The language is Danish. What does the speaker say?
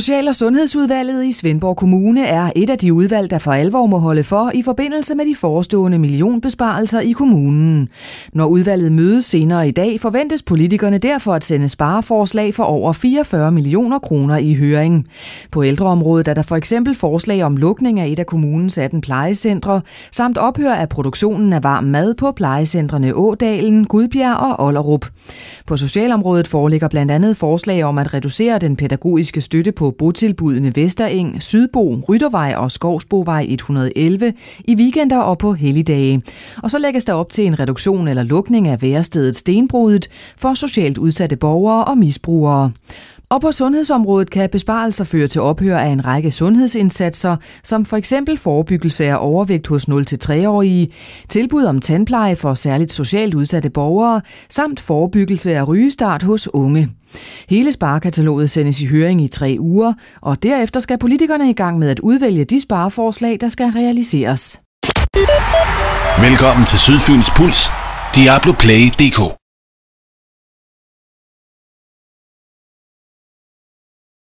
Social- og Sundhedsudvalget i Svendborg Kommune er et af de udvalg, der for alvor må holde for i forbindelse med de forestående millionbesparelser i kommunen. Når udvalget mødes senere i dag, forventes politikerne derfor at sende spareforslag for over 44 millioner kroner i høring. På ældreområdet er der for eksempel forslag om lukning af et af kommunens 18 plejecentre, samt ophør af produktionen af varm mad på plejecentrene Ådalen, Gudbjerg og Ollerup. På socialområdet foreligger blandt andet forslag om at reducere den pædagogiske støtte på på botilbudene Vestereng, Sydbo, Ryttervej og Skovsbovej 111 i weekender og på helligdage. Og så lægges der op til en reduktion eller lukning af værestedet Stenbrudet for socialt udsatte borgere og misbrugere. Og på sundhedsområdet kan besparelser føre til ophør af en række sundhedsindsatser, som for eksempel forebyggelse af overvægt hos 0-3-årige, tilbud om tandpleje for særligt socialt udsatte borgere, samt forebyggelse af rygestart hos unge. Hele sparekataloget sendes i høring i tre uger, og derefter skal politikerne i gang med at udvælge de spareforslag, der skal realiseres. Velkommen til Sydfyns Puls, Diablo Play DK.